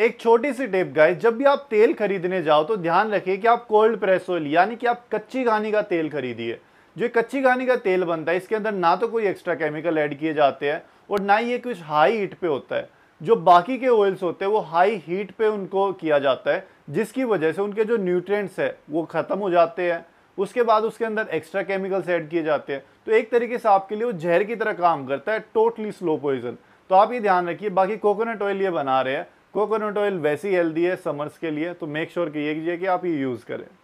एक छोटी सी tip guys जब भी आप तेल खरीदने जाओ तो ध्यान रखिए कि आप कोल्ड प्रेस ऑयल यानी कि आप कच्ची घानी का तेल खरीदिए जो कच्ची घानी का तेल बनता है इसके अंदर ना तो कोई एक्स्ट्रा केमिकल ऐड किए जाते हैं और ना ही ये कुछ हाई हीट पे होता है जो बाकी के ऑयल्स होते हैं वो हाई हीट पे उनको किया जाता है जिसकी वजह से उनके जो न्यूट्रेंट्स है वो ख़त्म हो जाते हैं उसके बाद उसके अंदर एक्स्ट्रा केमिकल्स ऐड किए जाते हैं तो एक तरीके से आपके लिए वो जहर की तरह काम करता है टोटली स्लो पॉइजन तो आप ये ध्यान रखिए बाकी कोकोनट ऑयल ये बना रहे हैं कोकोनट ऑयल वैसी हेल्दी है समर्स के लिए तो मेक श्योर कीजिए कि आप ये यूज़ करें